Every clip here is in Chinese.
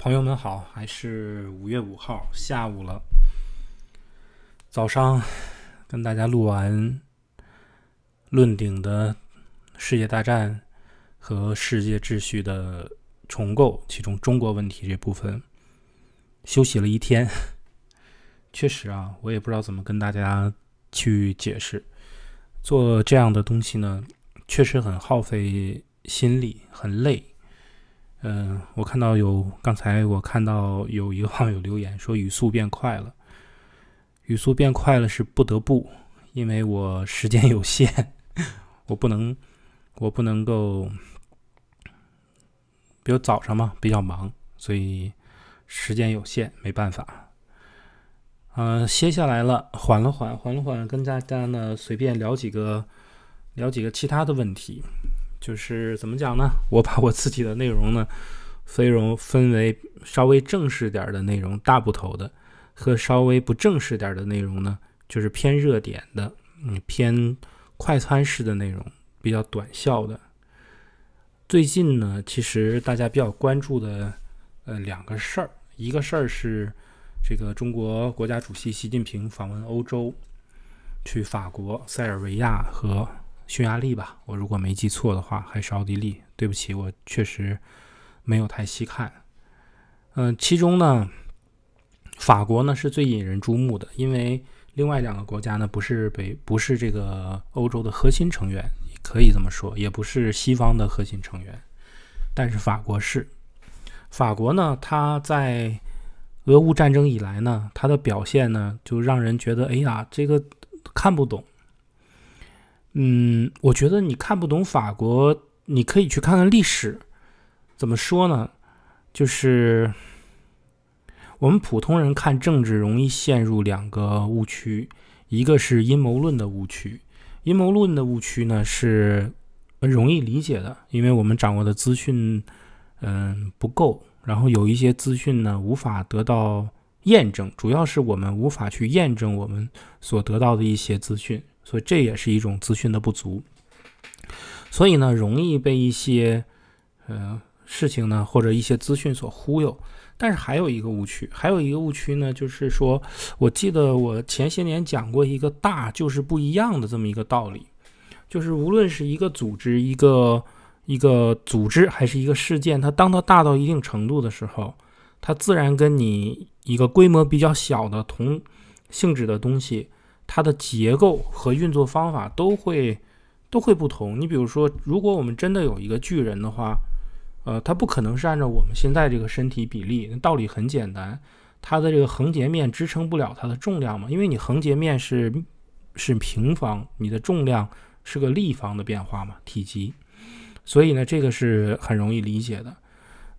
朋友们好，还是五月五号下午了。早上跟大家录完《论顶的世界大战和世界秩序的重构》，其中中国问题这部分休息了一天。确实啊，我也不知道怎么跟大家去解释做这样的东西呢，确实很耗费心力，很累。嗯，我看到有，刚才我看到有一个网友留言说语速变快了，语速变快了是不得不，因为我时间有限，我不能，我不能够，比如早上嘛比较忙，所以时间有限，没办法。嗯，歇下来了，缓了缓，缓了缓，跟大家呢随便聊几个，聊几个其他的问题。就是怎么讲呢？我把我自己的内容呢，内容分为稍微正式点的内容，大部头的；和稍微不正式点的内容呢，就是偏热点的，嗯，偏快餐式的内容，比较短效的。最近呢，其实大家比较关注的，呃，两个事儿，一个事儿是这个中国国家主席习近平访问欧洲，去法国、塞尔维亚和。匈牙利吧，我如果没记错的话，还是奥地利。对不起，我确实没有太细看。嗯，其中呢，法国呢是最引人注目的，因为另外两个国家呢不是北不是这个欧洲的核心成员，可以这么说，也不是西方的核心成员，但是法国是。法国呢，它在俄乌战争以来呢，它的表现呢就让人觉得，哎呀，这个看不懂。嗯，我觉得你看不懂法国，你可以去看看历史。怎么说呢？就是我们普通人看政治容易陷入两个误区，一个是阴谋论的误区。阴谋论的误区呢是容易理解的，因为我们掌握的资讯嗯不够，然后有一些资讯呢无法得到验证，主要是我们无法去验证我们所得到的一些资讯。所以这也是一种资讯的不足，所以呢，容易被一些呃事情呢或者一些资讯所忽悠。但是还有一个误区，还有一个误区呢，就是说我记得我前些年讲过一个大就是不一样的这么一个道理，就是无论是一个组织、一个一个组织还是一个事件，它当它大到一定程度的时候，它自然跟你一个规模比较小的同性质的东西。它的结构和运作方法都会都会不同。你比如说，如果我们真的有一个巨人的话，呃，它不可能是按照我们现在这个身体比例。道理很简单，它的这个横截面支撑不了它的重量嘛，因为你横截面是是平方，你的重量是个立方的变化嘛，体积。所以呢，这个是很容易理解的。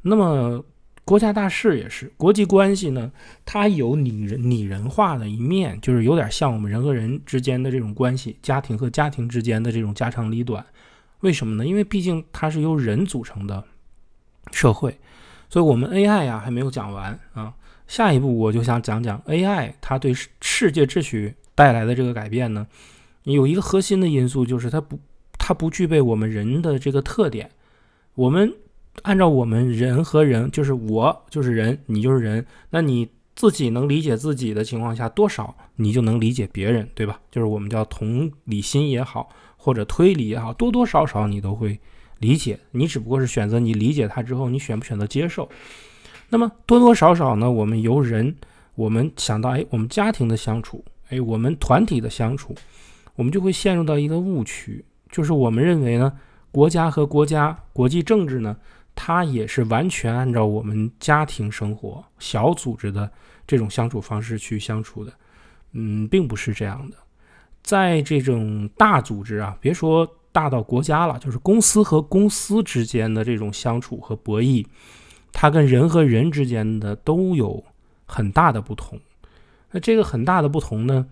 那么，国家大事也是，国际关系呢，它有拟人拟人化的一面，就是有点像我们人和人之间的这种关系，家庭和家庭之间的这种家长里短。为什么呢？因为毕竟它是由人组成的社会，所以我们 AI 呀还没有讲完啊。下一步我就想讲讲 AI 它对世界秩序带来的这个改变呢。有一个核心的因素就是它不它不具备我们人的这个特点，我们。按照我们人和人，就是我就是人，你就是人，那你自己能理解自己的情况下，多少你就能理解别人，对吧？就是我们叫同理心也好，或者推理也好，多多少少你都会理解。你只不过是选择你理解他之后，你选不选择接受。那么多多少少呢？我们由人，我们想到哎，我们家庭的相处，哎，我们团体的相处，我们就会陷入到一个误区，就是我们认为呢，国家和国家，国际政治呢。他也是完全按照我们家庭生活、小组织的这种相处方式去相处的，嗯，并不是这样的。在这种大组织啊，别说大到国家了，就是公司和公司之间的这种相处和博弈，它跟人和人之间的都有很大的不同。那这个很大的不同呢，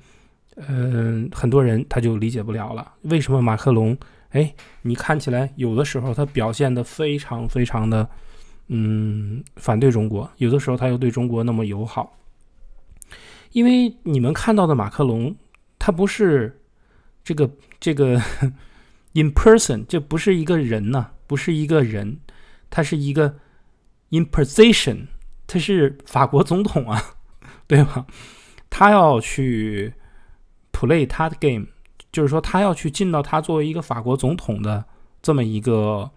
嗯，很多人他就理解不了了。为什么马克龙？哎，你看起来有的时候他表现的非常非常的，嗯，反对中国；有的时候他又对中国那么友好。因为你们看到的马克龙，他不是这个这个 in person，这不是一个人呐，不是一个人，他是一个 in position，他是法国总统啊，对吧？他要去 play 他的 game。就是说，他要去尽到他作为一个法国总统的这么一个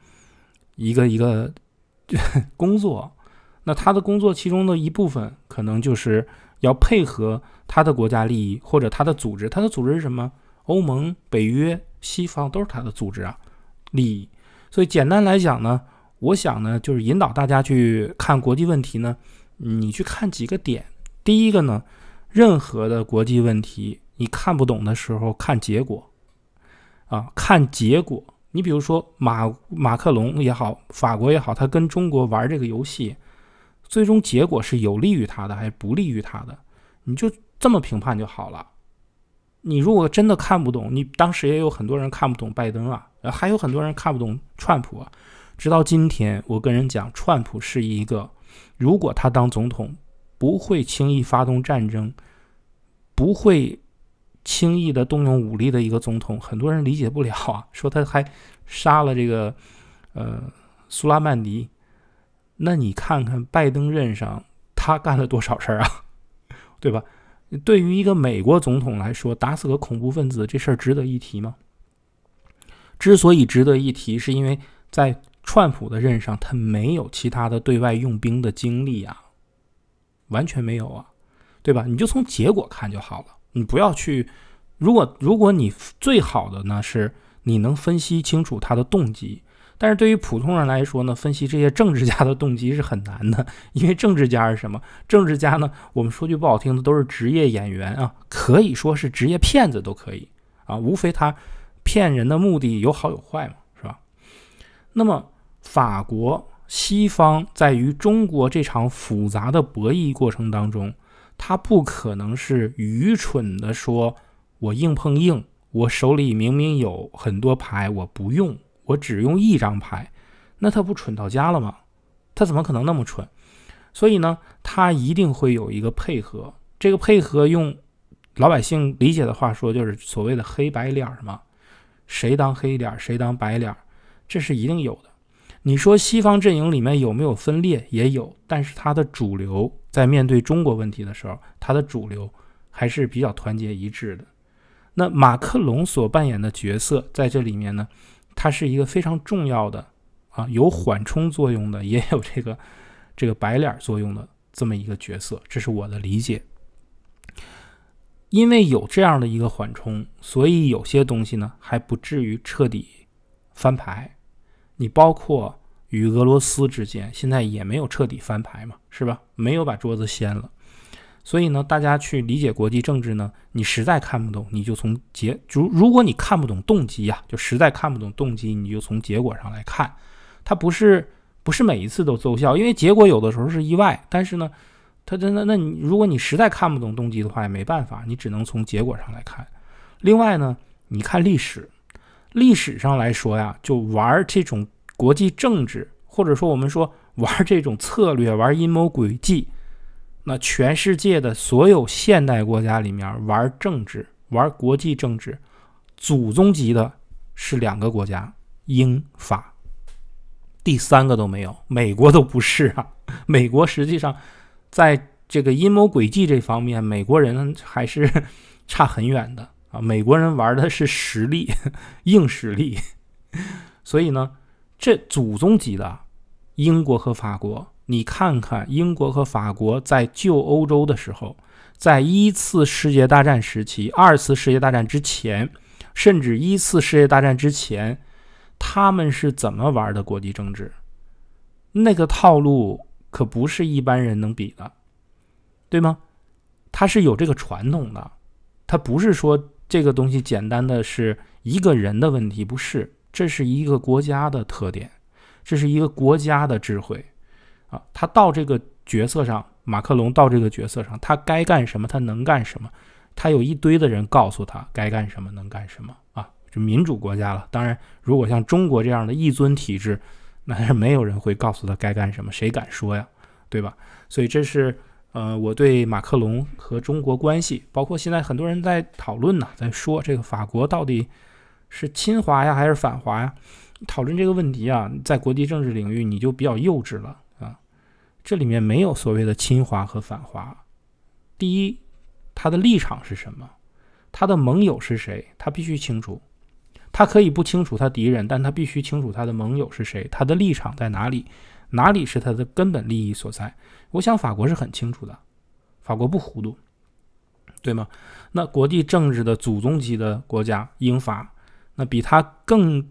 一个一个 工作。那他的工作其中的一部分，可能就是要配合他的国家利益，或者他的组织。他的组织是什么？欧盟、北约、西方都是他的组织啊，利益。所以简单来讲呢，我想呢，就是引导大家去看国际问题呢，你去看几个点。第一个呢，任何的国际问题。你看不懂的时候看结果，啊，看结果。你比如说马马克龙也好，法国也好，他跟中国玩这个游戏，最终结果是有利于他的还是不利于他的？你就这么评判就好了。你如果真的看不懂，你当时也有很多人看不懂拜登啊，还有很多人看不懂川普。啊。直到今天，我跟人讲，川普是一个，如果他当总统，不会轻易发动战争，不会。轻易的动用武力的一个总统，很多人理解不了啊，说他还杀了这个呃苏拉曼迪，那你看看拜登任上他干了多少事儿啊，对吧？对于一个美国总统来说，打死个恐怖分子这事儿值得一提吗？之所以值得一提，是因为在川普的任上他没有其他的对外用兵的经历啊，完全没有啊，对吧？你就从结果看就好了。你不要去，如果如果你最好的呢，是你能分析清楚他的动机。但是对于普通人来说呢，分析这些政治家的动机是很难的，因为政治家是什么？政治家呢，我们说句不好听的，都是职业演员啊，可以说是职业骗子都可以啊，无非他骗人的目的有好有坏嘛，是吧？那么法国西方在与中国这场复杂的博弈过程当中。他不可能是愚蠢的，说我硬碰硬，我手里明明有很多牌，我不用，我只用一张牌，那他不蠢到家了吗？他怎么可能那么蠢？所以呢，他一定会有一个配合，这个配合用老百姓理解的话说，就是所谓的黑白脸儿嘛，谁当黑脸儿，谁当白脸儿，这是一定有的。你说西方阵营里面有没有分裂？也有，但是它的主流。在面对中国问题的时候，他的主流还是比较团结一致的。那马克龙所扮演的角色在这里面呢，他是一个非常重要的啊，有缓冲作用的，也有这个这个白脸作用的这么一个角色，这是我的理解。因为有这样的一个缓冲，所以有些东西呢还不至于彻底翻牌。你包括。与俄罗斯之间现在也没有彻底翻牌嘛，是吧？没有把桌子掀了，所以呢，大家去理解国际政治呢，你实在看不懂，你就从结，如如果你看不懂动机呀，就实在看不懂动机，你就从结果上来看。它不是不是每一次都奏效，因为结果有的时候是意外。但是呢，他真的，那你如果你实在看不懂动机的话，也没办法，你只能从结果上来看。另外呢，你看历史，历史上来说呀，就玩这种。国际政治，或者说我们说玩这种策略、玩阴谋诡计，那全世界的所有现代国家里面玩政治、玩国际政治，祖宗级的是两个国家，英法，第三个都没有，美国都不是啊。美国实际上在这个阴谋诡计这方面，美国人还是差很远的啊。美国人玩的是实力，硬实力，所以呢。这祖宗级的，英国和法国，你看看英国和法国在旧欧洲的时候，在一次世界大战时期、二次世界大战之前，甚至一次世界大战之前，他们是怎么玩的国际政治？那个套路可不是一般人能比的，对吗？他是有这个传统的，他不是说这个东西简单的是一个人的问题，不是。这是一个国家的特点，这是一个国家的智慧，啊，他到这个角色上，马克龙到这个角色上，他该干什么，他能干什么？他有一堆的人告诉他该干什么，能干什么？啊，就民主国家了。当然，如果像中国这样的一尊体制，那是没有人会告诉他该干什么，谁敢说呀？对吧？所以这是呃，我对马克龙和中国关系，包括现在很多人在讨论呢，在说这个法国到底。是亲华呀还是反华呀？讨论这个问题啊，在国际政治领域你就比较幼稚了啊。这里面没有所谓的亲华和反华。第一，他的立场是什么？他的盟友是谁？他必须清楚。他可以不清楚他敌人，但他必须清楚他的盟友是谁，他的立场在哪里，哪里是他的根本利益所在。我想法国是很清楚的，法国不糊涂，对吗？那国际政治的祖宗级的国家英法。那比他更，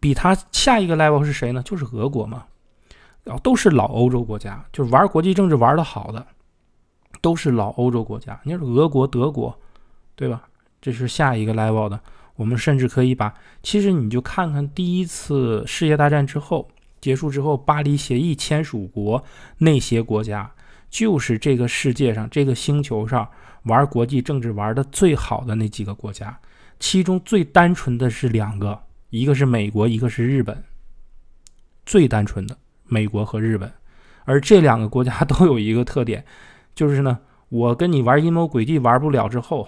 比他下一个 level 是谁呢？就是俄国嘛，然后都是老欧洲国家，就是玩国际政治玩得好的，都是老欧洲国家。你说俄国、德国，对吧？这是下一个 level 的。我们甚至可以把，其实你就看看第一次世界大战之后结束之后，巴黎协议签署国那些国家，就是这个世界上、这个星球上玩国际政治玩得最好的那几个国家。其中最单纯的是两个，一个是美国，一个是日本。最单纯的美国和日本，而这两个国家 都有一个特点，就是呢，我跟你玩阴谋诡计玩不了之后，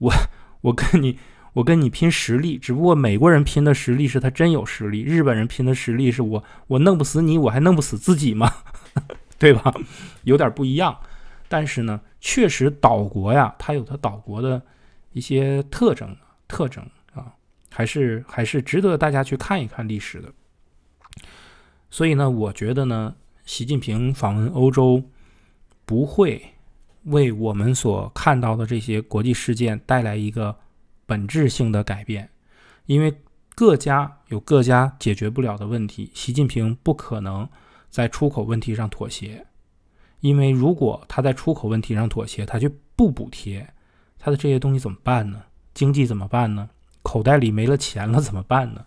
我我跟你我跟你拼实力。只不过美国人拼的实力是他真有实力，日本人拼的实力是我我弄不死你，我还弄不死自己吗？对吧？有点不一样，但是呢，确实岛国呀，它有它岛国的一些特征。特征啊，还是还是值得大家去看一看历史的。所以呢，我觉得呢，习近平访问欧洲不会为我们所看到的这些国际事件带来一个本质性的改变，因为各家有各家解决不了的问题，习近平不可能在出口问题上妥协，因为如果他在出口问题上妥协，他就不补贴他的这些东西怎么办呢？经济怎么办呢？口袋里没了钱了怎么办呢？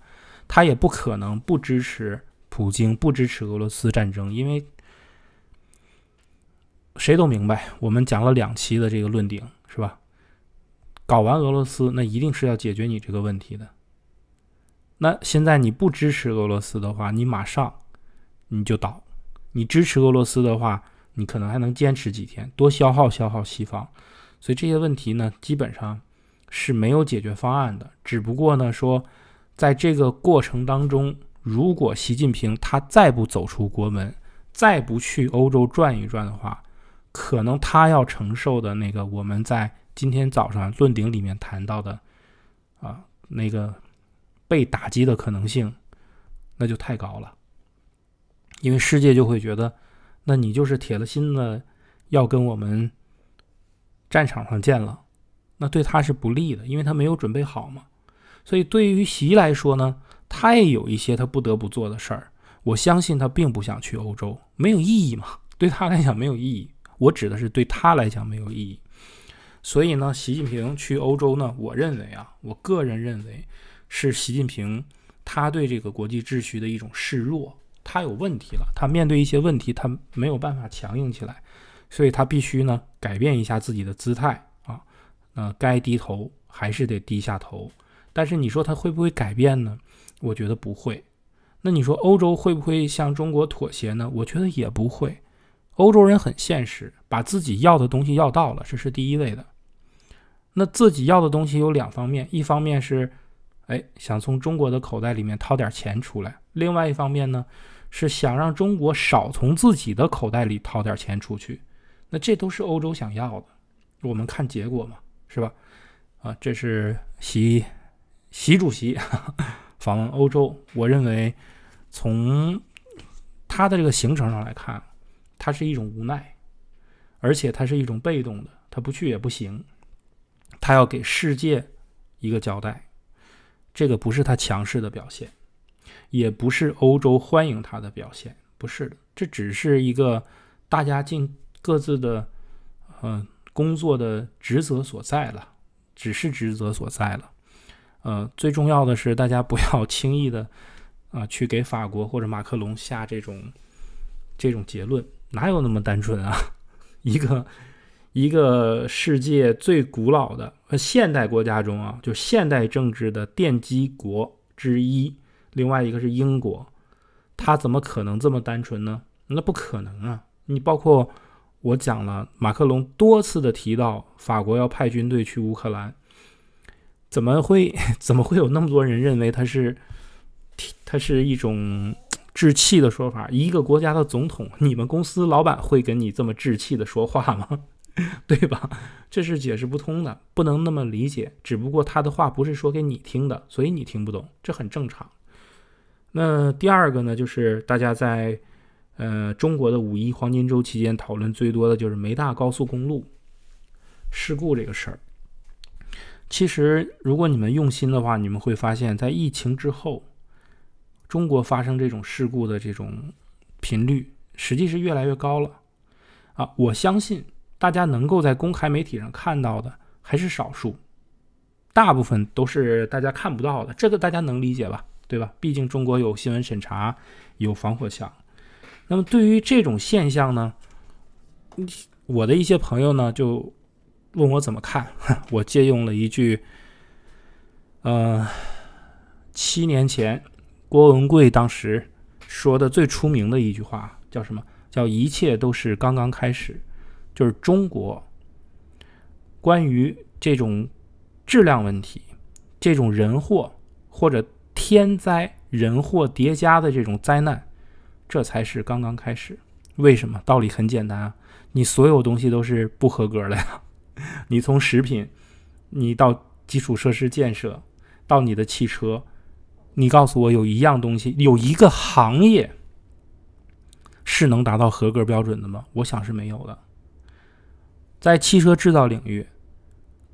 他也不可能不支持普京，不支持俄罗斯战争，因为谁都明白，我们讲了两期的这个论点是吧？搞完俄罗斯，那一定是要解决你这个问题的。那现在你不支持俄罗斯的话，你马上你就倒；你支持俄罗斯的话，你可能还能坚持几天，多消耗消耗西方。所以这些问题呢，基本上。是没有解决方案的。只不过呢，说在这个过程当中，如果习近平他再不走出国门，再不去欧洲转一转的话，可能他要承受的那个我们在今天早上论鼎里面谈到的啊那个被打击的可能性，那就太高了。因为世界就会觉得，那你就是铁了心的要跟我们战场上见了。那对他是不利的，因为他没有准备好嘛。所以对于习来说呢，他也有一些他不得不做的事儿。我相信他并不想去欧洲，没有意义嘛，对他来讲没有意义。我指的是对他来讲没有意义。所以呢，习近平去欧洲呢，我认为啊，我个人认为是习近平他对这个国际秩序的一种示弱。他有问题了，他面对一些问题，他没有办法强硬起来，所以他必须呢改变一下自己的姿态。那该低头还是得低下头，但是你说他会不会改变呢？我觉得不会。那你说欧洲会不会向中国妥协呢？我觉得也不会。欧洲人很现实，把自己要的东西要到了，这是第一位的。那自己要的东西有两方面，一方面是，哎，想从中国的口袋里面掏点钱出来；另外一方面呢，是想让中国少从自己的口袋里掏点钱出去。那这都是欧洲想要的。我们看结果嘛。是吧？啊，这是习习主席 访问欧洲。我认为，从他的这个行程上来看，他是一种无奈，而且他是一种被动的。他不去也不行，他要给世界一个交代。这个不是他强势的表现，也不是欧洲欢迎他的表现，不是。这只是一个大家尽各自的，呃。工作的职责所在了，只是职责所在了。呃，最重要的是，大家不要轻易的啊，去给法国或者马克龙下这种这种结论，哪有那么单纯啊？一个一个世界最古老的现代国家中啊，就现代政治的奠基国之一，另外一个是英国，他怎么可能这么单纯呢？那不可能啊！你包括。我讲了，马克龙多次的提到法国要派军队去乌克兰，怎么会 怎么会有那么多人认为他是他是一种置气的说法？一个国家的总统，你们公司老板会跟你这么置气的说话吗？对吧？这是解释不通的，不能那么理解。只不过他的话不是说给你听的，所以你听不懂，这很正常。那第二个呢，就是大家在。呃，中国的五一黄金周期间讨论最多的就是梅大高速公路事故这个事儿。其实，如果你们用心的话，你们会发现，在疫情之后，中国发生这种事故的这种频率，实际是越来越高了啊！我相信大家能够在公开媒体上看到的还是少数，大部分都是大家看不到的。这个大家能理解吧？对吧？毕竟中国有新闻审查，有防火墙。那么对于这种现象呢，我的一些朋友呢就问我怎么看。我借用了一句，呃，七年前郭文贵当时说的最出名的一句话叫什么？叫“一切都是刚刚开始”。就是中国关于这种质量问题、这种人祸或者天灾人祸叠加的这种灾难。这才是刚刚开始，为什么？道理很简单啊，你所有东西都是不合格的呀。你从食品，你到基础设施建设，到你的汽车，你告诉我有一样东西，有一个行业是能达到合格标准的吗？我想是没有的。在汽车制造领域，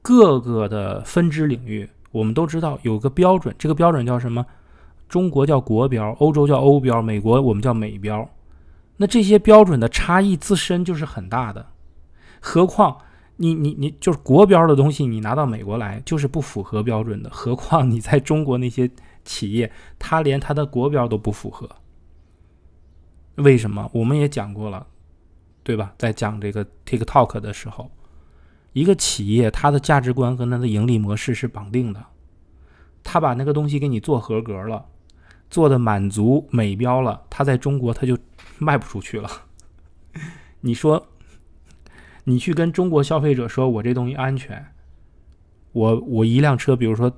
各个的分支领域，我们都知道有个标准，这个标准叫什么？中国叫国标，欧洲叫欧标，美国我们叫美标。那这些标准的差异自身就是很大的，何况你你你就是国标的东西，你拿到美国来就是不符合标准的。何况你在中国那些企业，他连他的国标都不符合，为什么？我们也讲过了，对吧？在讲这个 TikTok 的时候，一个企业它的价值观跟它的盈利模式是绑定的，他把那个东西给你做合格了。做的满足美标了，它在中国它就卖不出去了。你说，你去跟中国消费者说，我这东西安全，我我一辆车，比如说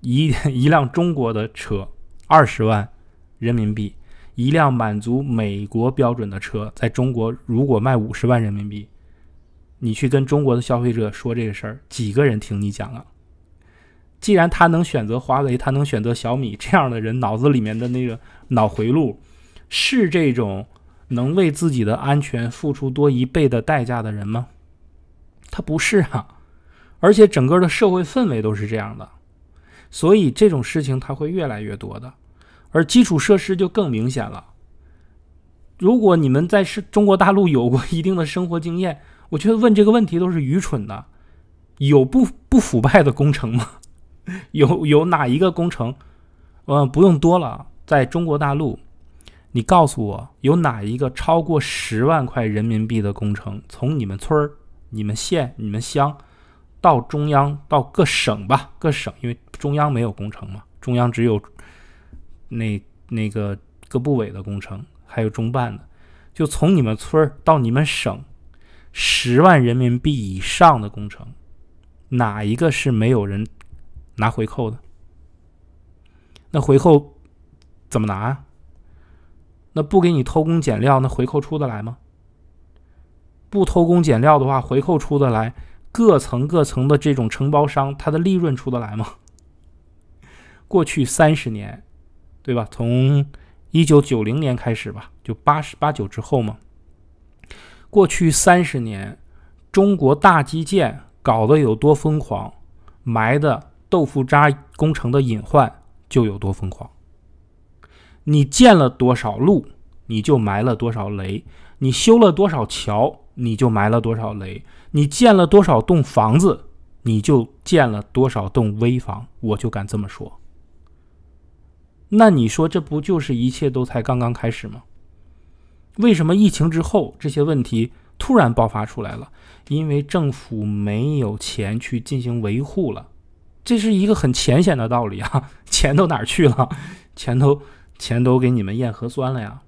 一 一辆中国的车二十万人民币，一辆满足美国标准的车在中国如果卖五十万人民币，你去跟中国的消费者说这个事儿，几个人听你讲啊？既然他能选择华为，他能选择小米，这样的人脑子里面的那个脑回路是这种能为自己的安全付出多一倍的代价的人吗？他不是啊，而且整个的社会氛围都是这样的，所以这种事情他会越来越多的。而基础设施就更明显了。如果你们在是中国大陆有过一定的生活经验，我觉得问这个问题都是愚蠢的。有不不腐败的工程吗？有有哪一个工程，嗯，不用多了，在中国大陆，你告诉我有哪一个超过十万块人民币的工程，从你们村儿、你们县、你们乡到中央到各省吧。各省，因为中央没有工程嘛，中央只有那那个各部委的工程，还有中办的。就从你们村儿到你们省，十万人民币以上的工程，哪一个是没有人？拿回扣的，那回扣怎么拿啊？那不给你偷工减料，那回扣出得来吗？不偷工减料的话，回扣出得来，各层各层的这种承包商，他的利润出得来吗？过去三十年，对吧？从一九九零年开始吧，就八十八九之后嘛。过去三十年，中国大基建搞得有多疯狂，埋的。豆腐渣工程的隐患就有多疯狂？你建了多少路，你就埋了多少雷；你修了多少桥，你就埋了多少雷；你建了多少栋房子，你就建了多少栋危房。我就敢这么说。那你说，这不就是一切都才刚刚开始吗？为什么疫情之后这些问题突然爆发出来了？因为政府没有钱去进行维护了。这是一个很浅显的道理啊！钱都哪儿去了？钱都钱都给你们验核酸了呀，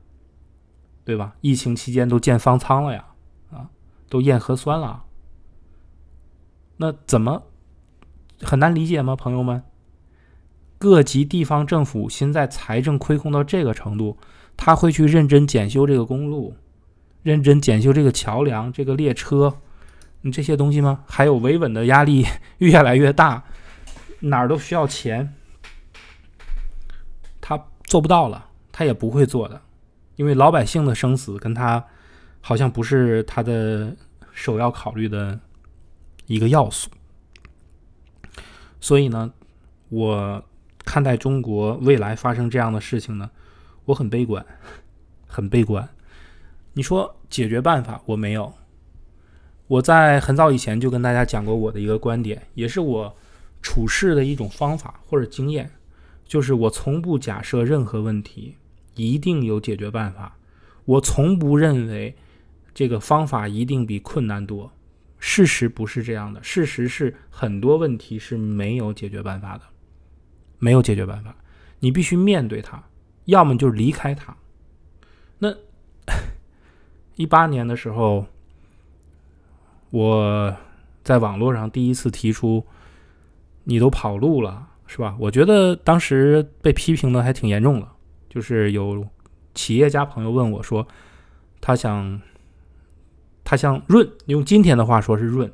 对吧？疫情期间都建方舱了呀，啊，都验核酸了。那怎么很难理解吗？朋友们，各级地方政府现在财政亏空到这个程度，他会去认真检修这个公路、认真检修这个桥梁、这个列车，你这些东西吗？还有维稳的压力越越来越大。哪儿都需要钱，他做不到了，他也不会做的，因为老百姓的生死跟他好像不是他的首要考虑的一个要素。所以呢，我看待中国未来发生这样的事情呢，我很悲观，很悲观。你说解决办法，我没有。我在很早以前就跟大家讲过我的一个观点，也是我。处事的一种方法或者经验，就是我从不假设任何问题一定有解决办法，我从不认为这个方法一定比困难多。事实不是这样的，事实是很多问题是没有解决办法的，没有解决办法，你必须面对它，要么就离开它。那 一八年的时候，我在网络上第一次提出。你都跑路了，是吧？我觉得当时被批评的还挺严重的，就是有企业家朋友问我说，他想，他想润，用今天的话说是润，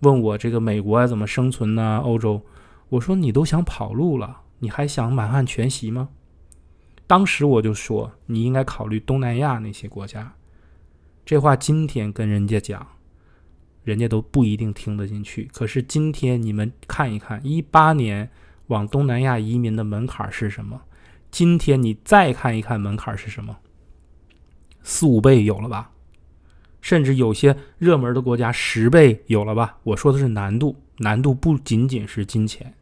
问我这个美国怎么生存呢？欧洲，我说你都想跑路了，你还想满汉全席吗？当时我就说，你应该考虑东南亚那些国家。这话今天跟人家讲。人家都不一定听得进去，可是今天你们看一看，一八年往东南亚移民的门槛是什么？今天你再看一看门槛是什么？四五倍有了吧？甚至有些热门的国家十倍有了吧？我说的是难度，难度不仅仅是金钱。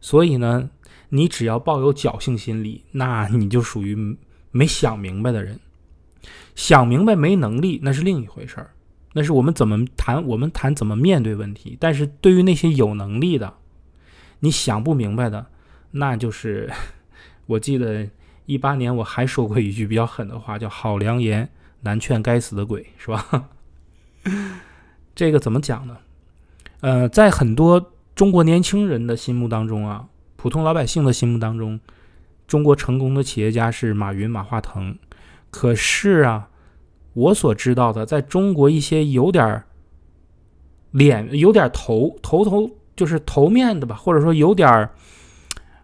所以呢，你只要抱有侥幸心理，那你就属于没想明白的人。想明白没能力那是另一回事儿。那是我们怎么谈？我们谈怎么面对问题？但是对于那些有能力的，你想不明白的，那就是，我记得一八年我还说过一句比较狠的话，叫“好良言难劝该死的鬼”，是吧？这个怎么讲呢？呃，在很多中国年轻人的心目当中啊，普通老百姓的心目当中，中国成功的企业家是马云、马化腾，可是啊。我所知道的，在中国一些有点儿脸、有点头头头就是头面的吧，或者说有点儿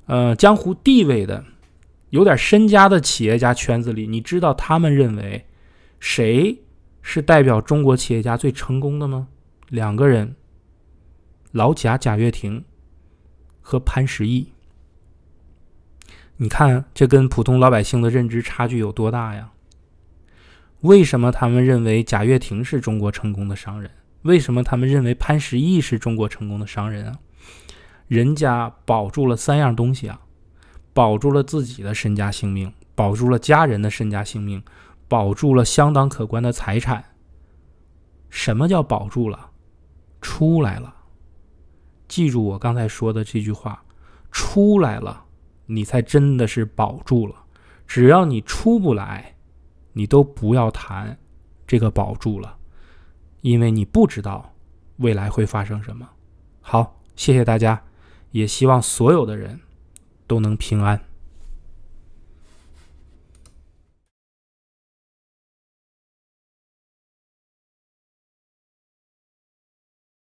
呃江湖地位的、有点身家的企业家圈子里，你知道他们认为谁是代表中国企业家最成功的吗？两个人，老贾贾跃亭和潘石屹。你看，这跟普通老百姓的认知差距有多大呀？为什么他们认为贾跃亭是中国成功的商人？为什么他们认为潘石屹是中国成功的商人啊？人家保住了三样东西啊，保住了自己的身家性命，保住了家人的身家性命，保住了相当可观的财产。什么叫保住了？出来了。记住我刚才说的这句话，出来了，你才真的是保住了。只要你出不来。你都不要谈，这个保住了，因为你不知道未来会发生什么。好，谢谢大家，也希望所有的人都能平安。